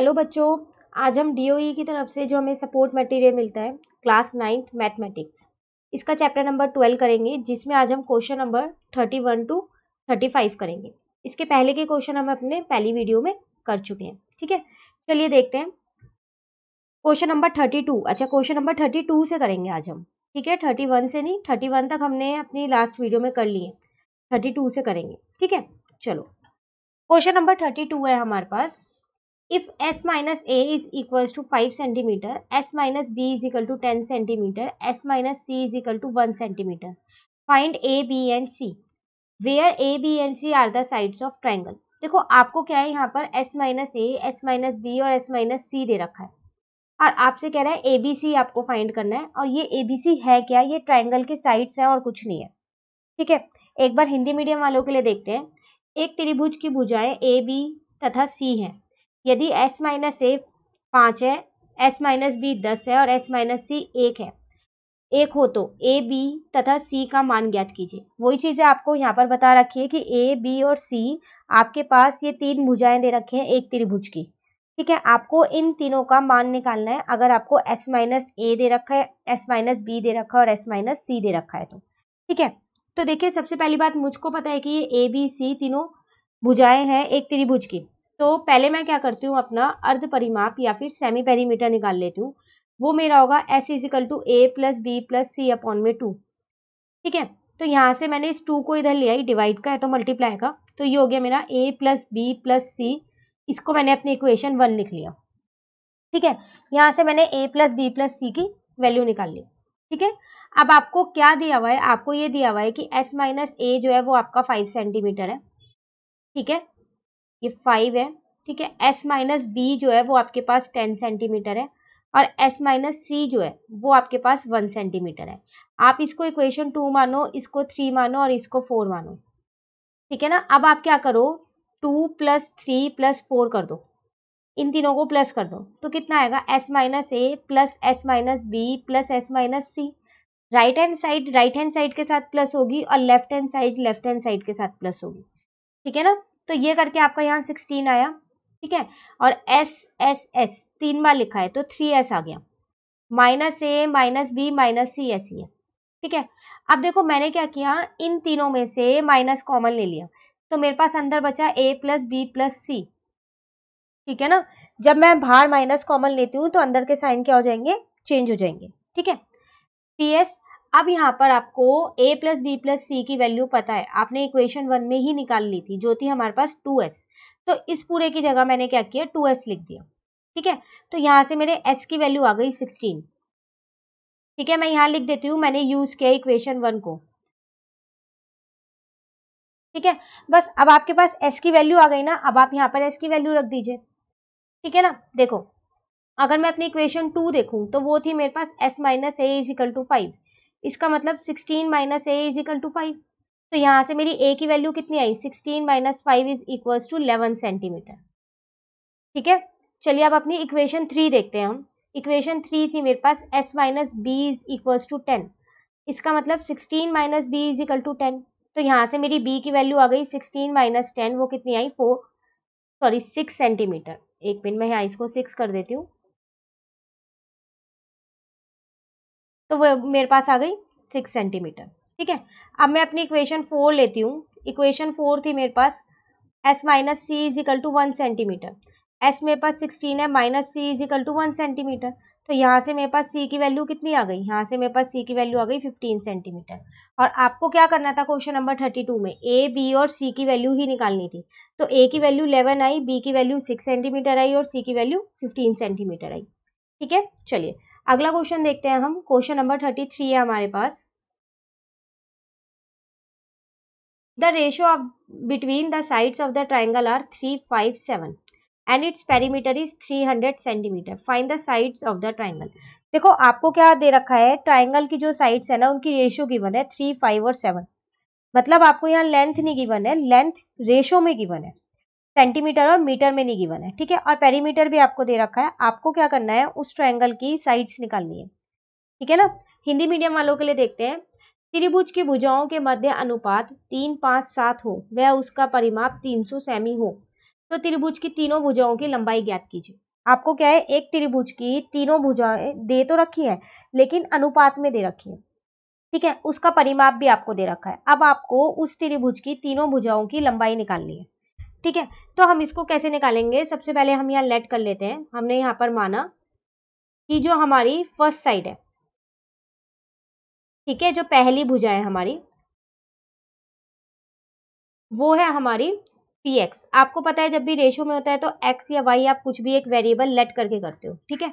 hello बच्चों आज हम डी e की तरफ से जो हमें सपोर्ट मटेरियल मिलता है क्लास नाइन्थ मैथमेटिक्स इसका चैप्टर नंबर ट्वेल्व करेंगे जिसमें आज हम question number thirty one to thirty five करेंगे इसके पहले के क्वेश्चन हम अपने पहली वीडियो में कर चुके हैं ठीक है चलिए देखते हैं क्वेश्चन नंबर थर्टी टू अच्छा क्वेश्चन नंबर थर्टी टू से करेंगे आज हम ठीक है थर्टी वन से नहीं थर्टी वन तक हमने अपनी लास्ट वीडियो में कर ली है थर्टी टू से करेंगे ठीक है चलो क्वेश्चन नंबर थर्टी टू है हमारे पास if S minus A is equal to five centimetre S minus B is equal to ten centimetre S minus C is equal to one centimetre find A B and C where a b and c are the sides of triangle देखो आपको क्या है यहाँ पर s minus A S minus B और s minus C दे रखा है और आपसे कह रहा है ए बी सी आपको फाइंड करना है और ये ए बी सी है क्या ये ट्राइंगल के साइड्स हैं और कुछ नहीं है ठीक है एक बार हिंदी मीडियम वालों के लिए देखते हैं एक त्रिभुज की भुजाएं ए बी तथा सी हैं यदि s माइनस ए पाँच है s माइनस बी दस है और s माइनस सी एक है एक हो तो ए बी तथा सी का मान ज्ञात कीजिए वही चीज़ें आपको यहाँ पर बता रखी है कि ए बी और सी आपके पास ये तीन भुजाएं दे रखी हैं एक त्रिभुज की ठीक है आपको इन तीनों का मान निकालना है अगर आपको एस माइनस ए दे रखा है एस माइनस बी दे रखा है और एस माइनस सी दे रखा है तो ठीक है तो देखिए सबसे पहली बात मुझको पता है कि ये ए बी सी तीनों भुजाएं हैं एक त्रिभुज की तो पहले मैं क्या करती हूँ अपना अर्ध परिमाप या फिर सेमी पेरीमीटर निकाल लेती हूँ वो मेरा होगा S is equal to A plus B plus C upon में टू ठीक है तो यहाँ से मैंने इस टू को इधर लिया ही डिवाइड का है तो मल्टीप्लाई का तो ये हो गया मेरा A plus B plus C इसको मैंने अपनी इक्वेशन वन लिख लिया ठीक है यहाँ से मैंने A plus B plus C की वैल्यू निकाल ली ठीक है अब आपको क्या दिया हुआ है आपको ये दिया हुआ है कि एस माइनस ए जो है वो आपका फाइव सेंटीमीटर है ठीक है ये फाइव है ठीक है एस माइनस बी जो है वो आपके पास टेन सेंटीमीटर है और एस माइनस सी जो है वो आपके पास वन सेंटीमीटर है आप इसको इक्वेशन टू मानो इसको थ्री मानो और इसको फोर मानो ठीक है ना अब आप क्या करो two plus three plus four कर दो इन तीनों को प्लस कर दो तो कितना आएगा S minus A plus S minus B plus S minus C right hand side right hand side के साथ प्लस होगी और left hand side left hand side के साथ प्लस होगी ठीक है ना तो ये करके आपका यहाँ सिक्सटीन आया ठीक है और एस एस एस तीन बार लिखा है तो थ्री एस आ गया minus A minus B minus C S ये ठीक है अब देखो मैंने क्या किया इन तीनों में से माइनस कॉमन ले लिया तो मेरे पास अंदर बचा A plus B plus C ठीक है ना जब मैं बाहर माइनस कॉमन लेती हूँ तो अंदर के साइन क्या हो जाएंगे चेंज हो जाएंगे ठीक है टी एस अब यहाँ पर आपको a plus B plus C की वैल्यू पता है आपने इक्वेशन वन में ही निकाल ली थी जो थी हमारे पास टू एस तो इस पूरे की जगह मैंने क्या किया टू एस लिख दिया ठीक है तो यहाँ से मेरे एस की वैल्यू आ गई सिक्सटीन ठीक है मैं यहाँ लिख देती हूँ मैंने यूज किया इक्वेशन वन को ठीक है बस अब आपके पास एस की वैल्यू आ गई ना अब आप यहाँ पर एस की वैल्यू रख दीजिए ठीक है ना देखो अगर मैं अपनी इक्वेशन टू देखूँ तो वो थी मेरे पास S minus A is equal to five इसका मतलब sixteen minus A is equal to five तो यहाँ से मेरी ए की वैल्यू कितनी आई sixteen minus five is equal to eleven centimetre ठीक है चलिए अब अपनी इक्वेशन थ्री देखते हैं हम इक्वेशन थ्री थी मेरे पास S minus B is equal to ten इसका मतलब sixteen minus B is equal to ten तो यहाँ से मेरी बी की वैल्यू आ गई सिक्सटीन माइनस टेन वो कितनी आई फोर सॉरी सिक्स सेंटीमीटर एक मिनट मैं यहाँ इसको सिक्स कर देती हूँ तो वो मेरे पास आ गई सिक्स सेंटीमीटर ठीक है अब मैं अपनी इक्वेशन फोर लेती हूँ इक्वेशन फोर थी मेरे पास S minus C is equal to one centimetre S मेरे पास सिक्सटीन है minus C is equal to one centimetre तो यहाँ से मेरे पास सी की वैल्यू कितनी आ गई यहाँ से मेरे पास सी की वैल्यू आ गई फिफ्टीन सेंटीमीटर और आपको क्या करना था क्वेश्चन नंबर थर्टी टू में ए बी और सी की वैल्यू ही निकालनी थी तो ए की वैल्यू इलेवन आई बी की वैल्यू सिक्स सेंटीमीटर आई और सी की वैल्यू फिफ्टीन सेंटीमीटर आई ठीक है चलिए अगला क्वेश्चन देखते हैं हम क्वेश्चन नंबर थर्टी थ्री है हमारे पास the of between the side of the triangle are three five seven and its perimeter is three hundred centimetre find the side of the triangle देखो आपको क्या दे रखा है ट्राइंगल की जो साइड्स है ना उनकी रेशियो गिवन है थ्री फाइव और सेवन मतलब आपको यहाँ लेंथ नहीं गिवन है लेंथ रेशो में गिवन है सेंटीमीटर और मीटर में नहीं गिवन है ठीक है और पेरीमीटर भी आपको दे रखा है आपको क्या करना है उस ट्रायंगल की साइड्स निकालनी है ठीक है ना हिंदी मीडियम वालों के लिए देखते हैं त्रिभुज की भुजाओं के मध्य अनुपात तीन पाँच सात हो वह उसका परिमाप सौ सेमी हो तो त्रिभुज की तीनों भुजाओं की लंबाई ज्ञात कीजिए आपको क्या है एक त्रिभुज की तीनों भुजाएं दे तो रखी है लेकिन अनुपात में दे रखी है ठीक है उसका परिमाप भी आपको दे रखा है अब आपको उस त्रिभुज की तीनों भुजाओं की लंबाई निकालनी है ठीक है तो हम इसको कैसे निकालेंगे सबसे पहले हम यहाँ लेट कर लेते हैं हमने यहाँ पर माना कि जो हमारी फर्स्ट साइड है ठीक है जो पहली भुजा है हमारी वो है हमारी पी एक्स आपको पता है जब भी रेशो में होता है तो एक्स या वाई आप कुछ भी एक वेरिएबल लेट करके करते हो ठीक है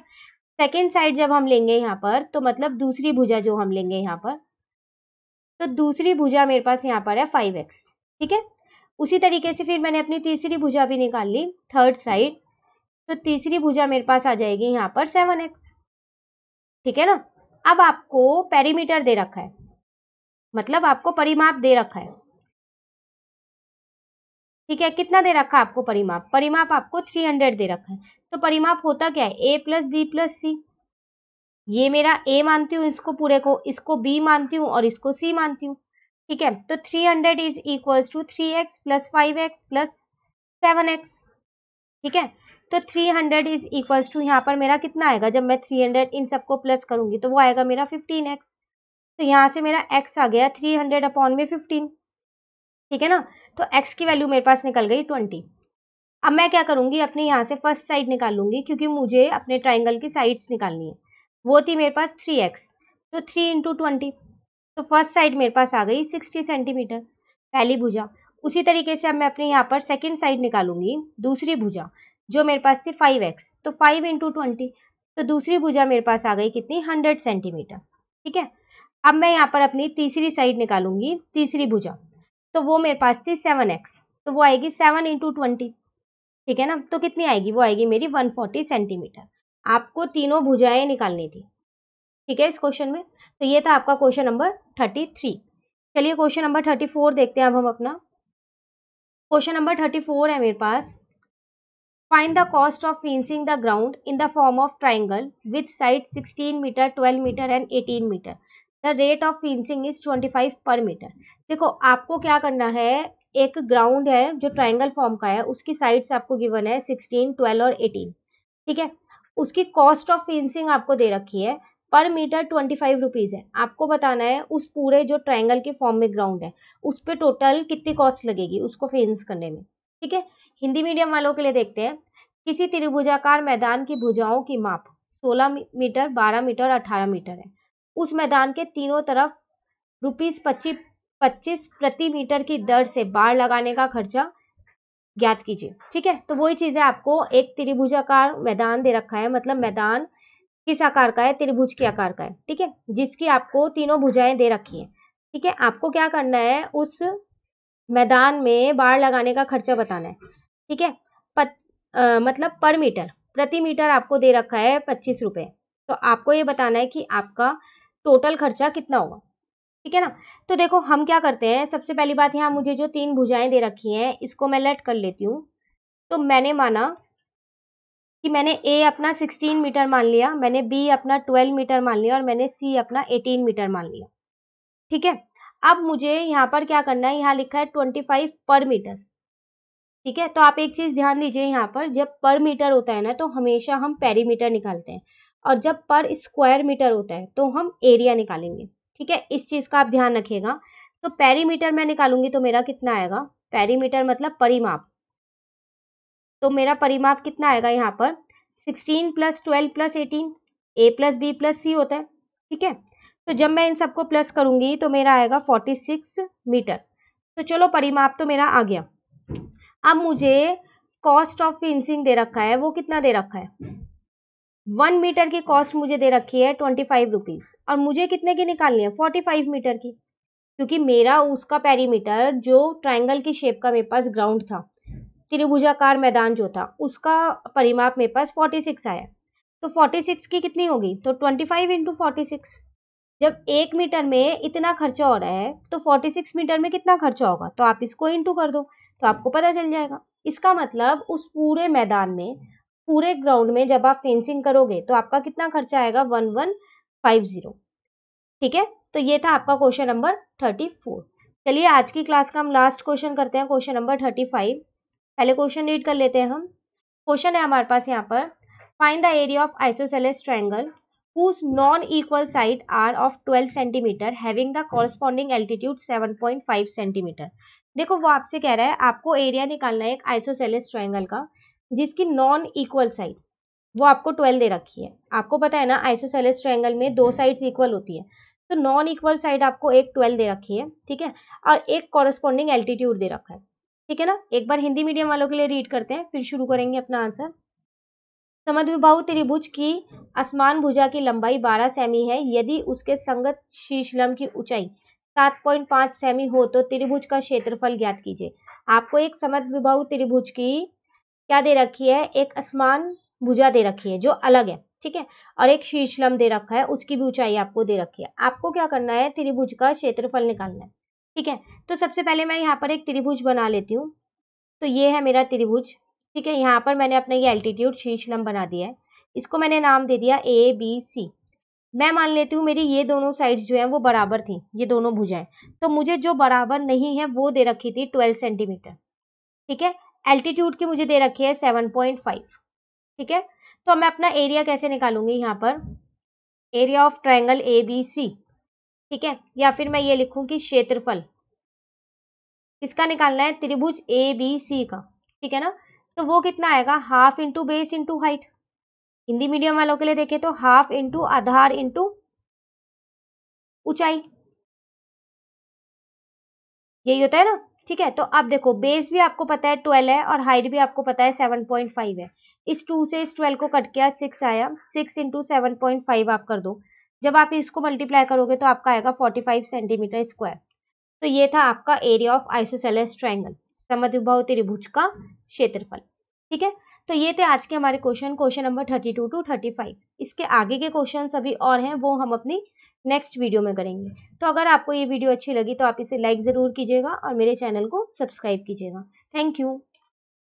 सेकेंड साइड जब हम लेंगे यहाँ पर तो मतलब दूसरी भुजा जो हम लेंगे यहाँ पर तो दूसरी भुजा मेरे पास यहाँ पर है फाइव एक्स ठीक है उसी तरीके से फिर मैंने अपनी तीसरी भुजा भी निकाल ली थर्ड साइड तो तीसरी भुजा मेरे पास आ जाएगी यहाँ पर सेवन एक्स ठीक है ना अब आपको पेरीमीटर दे रखा है मतलब आपको परिमाप दे रखा है ठीक है कितना दे रखा है आपको परिमाप परिमाप आपको थ्री हंड्रेड दे रखा है तो परिमाप होता क्या है A plus B plus C ये मेरा ए मानती हूँ इसको पूरे को इसको बी मानती हूँ और इसको सी मानती हूँ ठीक है तो 300 hundred is equal to three X plus five X plus seven X ठीक है तो 300 हंड्रेड इज इक्वल टू यहाँ पर मेरा कितना आएगा जब मैं 300 इन सबको प्लस करूंगी तो वो आएगा मेरा 15x तो यहाँ से मेरा x आ गया 300 हंड्रेड अपॉन में 15 ठीक है ना तो x की वैल्यू मेरे पास निकल गई 20 अब मैं क्या करूंगी अपने यहाँ से फर्स्ट साइड निकाल लूंगी क्योंकि मुझे अपने ट्राइंगल की साइड्स निकालनी है वो थी मेरे पास थ्री एक्स तो थ्री इंटू ट्वेंटी तो फर्स्ट साइड मेरे पास आ गई सिक्सटी सेंटीमीटर पहली भुजा उसी तरीके से अब मैं अपने यहाँ पर सेकेंड साइड निकालूंगी दूसरी भुजा जो मेरे पास थी फाइव एक्स तो फाइव इंटू ट्वेंटी तो दूसरी भुजा मेरे पास आ गई कितनी हंड्रेड सेंटीमीटर ठीक है अब मैं यहाँ पर अपनी तीसरी साइड निकालूंगी तीसरी भुजा तो वो मेरे पास थी सेवन एक्स तो वो आएगी सेवन इंटू ट्वेंटी ठीक है ना तो कितनी आएगी वो आएगी मेरी वन फोर्टी सेंटीमीटर आपको तीनों भुजाएं निकालनी थी ठीक है इस क्वेश्चन में तो ये था आपका क्वेश्चन नंबर थर्टी थ्री चलिए क्वेश्चन नंबर थर्टी फोर देखते हैं अब हम अपना क्वेश्चन नंबर थर्टी फोर है मेरे पास find the cost of fencing the ground in the form of triangle with side sixteen metre twelve metre and eighteen metre the rate of fencing is twenty five per metre देखो आपको क्या करना है एक ground है जो triangle form का है उसकी साइड्स आपको गिवन है सिक्सटीन ट्वेल्व और एटीन ठीक है उसकी कॉस्ट ऑफ फेंसिंग आपको दे रखी है पर मीटर ट्वेंटी फाइव रुपीज़ है आपको बताना है उस पूरे जो ट्रायंगल के फॉर्म में ग्राउंड है उस पर टोटल कितनी कॉस्ट लगेगी उसको फेंस करने में ठीक है हिंदी मीडियम वालों के लिए देखते हैं किसी त्रिभुजाकार मैदान की भुजाओं की माप 16 मीटर 12 मीटर 18 मीटर है उस मैदान के तीनों तरफ रुपीज़ पच्चीस पच्चीस प्रति मीटर की दर से बाढ़ लगाने का खर्चा ज्ञात कीजिए ठीक है तो वही चीज़ है आपको एक त्रिभुजाकार मैदान दे रखा है मतलब मैदान किस आकार का है त्रिभुज के आकार का है ठीक है जिसकी आपको तीनों भुजाएं दे रखी है ठीक है आपको क्या करना है उस मैदान में बाढ़ लगाने का खर्चा बताना है ठीक है मतलब पर मीटर प्रति मीटर आपको दे रखा है पच्चीस रुपए तो आपको ये बताना है कि आपका टोटल खर्चा कितना होगा ठीक है ना तो देखो हम क्या करते हैं सबसे पहली बात यहाँ मुझे जो तीन भुजाएं दे रखी हैं इसको मैं लट कर लेती हूँ तो मैंने माना कि मैंने ए अपना 16 मीटर मान लिया मैंने बी अपना 12 मीटर मान लिया और मैंने सी अपना 18 मीटर मान लिया ठीक है अब मुझे यहाँ पर क्या करना है यहाँ लिखा है 25 पर मीटर ठीक है तो आप एक चीज़ ध्यान दीजिए यहाँ पर जब पर मीटर होता है ना तो हमेशा हम पेरीमीटर निकालते हैं और जब पर स्क्वायर मीटर होता है तो हम एरिया निकालेंगे ठीक है इस चीज़ का आप ध्यान रखिएगा तो पेरीमीटर मैं निकालूंगी तो मेरा कितना आएगा पेरीमीटर मतलब परिमाप तो मेरा परिमाप कितना आएगा यहाँ पर sixteen plus twelve plus eighteen A plus B plus C होता है ठीक है तो जब मैं इन सबको प्लस करूंगी तो मेरा आएगा फोर्टी सिक्स मीटर तो चलो परिमाप तो मेरा आ गया अब मुझे कॉस्ट ऑफ फेंसिंग दे रखा है वो कितना दे रखा है वन मीटर की कॉस्ट मुझे दे रखी है ट्वेंटी फाइव रुपीज़ और मुझे कितने की निकालनी है फोर्टी फाइव मीटर की क्योंकि मेरा उसका पेरीमीटर जो ट्रायंगल की शेप का मेरे पास ग्राउंड था त्रिभुजाकार मैदान जो था उसका परिमाप मेरे पास 46 आया तो 46 की कितनी होगी तो 25 फाइव इंटू जब एक मीटर में इतना खर्चा हो रहा है तो 46 मीटर में कितना खर्चा होगा तो आप इसको इंटू कर दो तो आपको पता चल जाएगा इसका मतलब उस पूरे मैदान में पूरे ग्राउंड में जब आप फेंसिंग करोगे तो आपका कितना खर्चा आएगा वन वन फाइव जीरो ठीक है तो ये था आपका क्वेश्चन नंबर थर्टी फोर चलिए आज की क्लास का हम लास्ट क्वेश्चन करते हैं क्वेश्चन नंबर थर्टी फाइव पहले क्वेश्चन रीड कर लेते हैं हम क्वेश्चन है हमारे पास यहाँ पर find the area of isosceles triangle whose non-equal side are of 12 centimeter having the corresponding altitude 7.5 centimetre देखो वो आपसे कह रहा है आपको एरिया निकालना है एक आइसोसेलेस ट्रायंगल का जिसकी नॉन इक्वल साइड वो आपको 12 दे रखी है आपको पता है ना आइसोसेलेस ट्रायंगल में दो साइड्स इक्वल होती है तो नॉन इक्वल साइड आपको एक 12 दे रखी है ठीक है और एक कॉरस्पॉन्डिंग एल्टीट्यूड दे रखा है ठीक है ना एक बार हिंदी मीडियम वालों के लिए रीड करते हैं फिर शुरू करेंगे अपना आंसर समद्विबाहु त्रिभुज की आसमान भुजा की लंबाई 12 सेमी है यदि उसके संगत शीशलम की ऊंचाई 7.5 सेमी हो तो त्रिभुज का क्षेत्रफल ज्ञात कीजिए आपको एक विभाव त्रिभुज की क्या दे रखी है एक आसमान भुजा दे रखी है जो अलग है ठीक है और एक शीशलम दे रखा है उसकी भी ऊंचाई आपको दे रखी है आपको क्या करना है त्रिभुज का क्षेत्रफल निकालना है ठीक है तो सबसे पहले मैं यहाँ पर एक त्रिभुज बना लेती हूँ तो ये है मेरा त्रिभुज ठीक है यहाँ पर मैंने अपना ये एल्टीट्यूड शीर्षलम बना दिया है इसको मैंने नाम दे दिया ए बी सी मैं मान लेती हूँ मेरी ये दोनों साइड्स जो हैं वो बराबर थी ये दोनों भुजाएं तो मुझे जो बराबर नहीं है वो दे रखी थी ट्वेल्व सेंटीमीटर ठीक है एल्टीट्यूड की मुझे दे रखी है सेवन पॉइंट फाइव ठीक है तो मैं अपना एरिया कैसे निकालूंगी यहाँ पर area of triangle A B C ठीक है या फिर मैं ये लिखूं कि क्षेत्रफल किसका निकालना है त्रिभुज ए बी सी का ठीक है ना तो वो कितना आएगा half into base into height Hindi medium वालों के लिए देखें तो हाफ इंटू आधार इंटू ऊंचाई यही होता है ना ठीक है तो अब देखो बेस भी आपको पता है ट्वेल्व है और हाइट भी आपको पता है सेवन पॉइंट फाइव है इस टू से इस ट्वेल्व को कट किया सिक्स आया six into seven point five आप कर दो जब आप इसको मल्टीप्लाई करोगे तो आपका आएगा 45 सेंटीमीटर स्क्वायर तो ये था आपका एरिया ऑफ आइसोसेलेस ट्राइंगल समद्विभाव त्रिभुज का क्षेत्रफल ठीक है तो ये थे आज के हमारे question question number 32 two two five इसके आगे के क्वेश्चन अभी और हैं वो हम अपनी नेक्स्ट वीडियो में करेंगे तो अगर आपको ये वीडियो अच्छी लगी तो आप इसे लाइक ज़रूर कीजिएगा और मेरे चैनल को सब्सक्राइब कीजिएगा थैंक यू